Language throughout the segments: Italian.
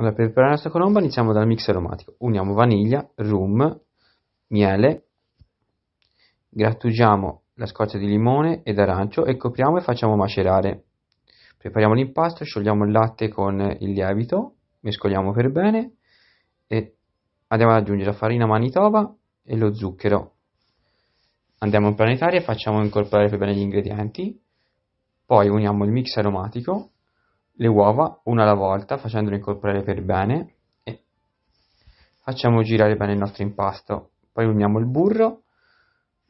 Allora, per preparare la nostra colomba iniziamo dal mix aromatico. Uniamo vaniglia, rum, miele, grattugiamo la scorza di limone ed arancio e copriamo e facciamo macerare. Prepariamo l'impasto, sciogliamo il latte con il lievito, mescoliamo per bene e andiamo ad aggiungere la farina manitoba e lo zucchero. Andiamo in planetaria e facciamo incorporare per bene gli ingredienti. Poi uniamo il mix aromatico le uova una alla volta facendole incorporare per bene e facciamo girare bene il nostro impasto. Poi uniamo il burro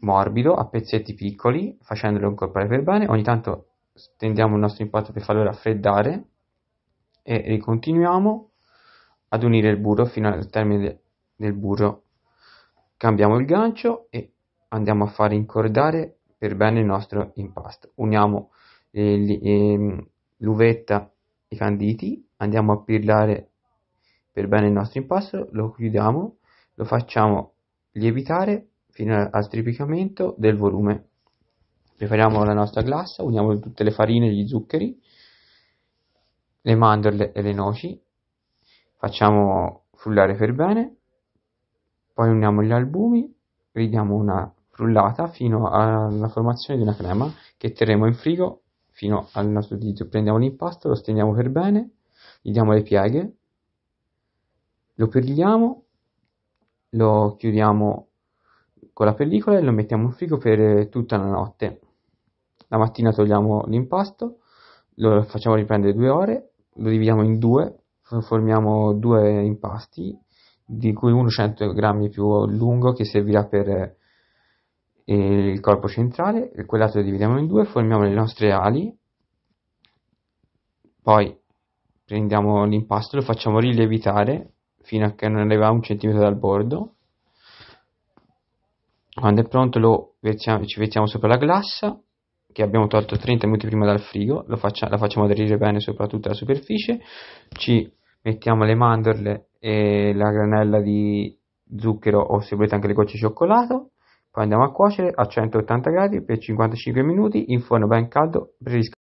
morbido a pezzetti piccoli facendolo incorporare per bene. Ogni tanto stendiamo il nostro impasto per farlo raffreddare e ricontinuiamo ad unire il burro fino al termine del burro. Cambiamo il gancio e andiamo a far incordare per bene il nostro impasto. Uniamo eh, ehm, l'uvetta canditi, andiamo a pirlare per bene il nostro impasto, lo chiudiamo, lo facciamo lievitare fino al triplicamento del volume. Prepariamo la nostra glassa, uniamo tutte le farine, gli zuccheri, le mandorle e le noci, facciamo frullare per bene, poi uniamo gli albumi, ridiamo una frullata fino alla formazione di una crema che terremo in frigo fino al nostro dito, prendiamo l'impasto, lo stendiamo per bene, gli diamo le pieghe, lo perliamo, lo chiudiamo con la pellicola e lo mettiamo in frigo per tutta la notte. La mattina togliamo l'impasto, lo facciamo riprendere due ore, lo dividiamo in due, formiamo due impasti, di cui uno 100 grammi più lungo che servirà per il corpo centrale, quell'altro lo dividiamo in due, formiamo le nostre ali, poi prendiamo l'impasto, lo facciamo rilevitare fino a che non arriva a un centimetro dal bordo, quando è pronto lo versiamo, ci mettiamo sopra la glassa che abbiamo tolto 30 minuti prima dal frigo, faccia, la facciamo aderire bene sopra tutta la superficie, ci mettiamo le mandorle e la granella di zucchero o se volete anche le gocce di cioccolato, poi andiamo a cuocere a 180 gradi per 55 minuti in forno ben caldo preriscaldato.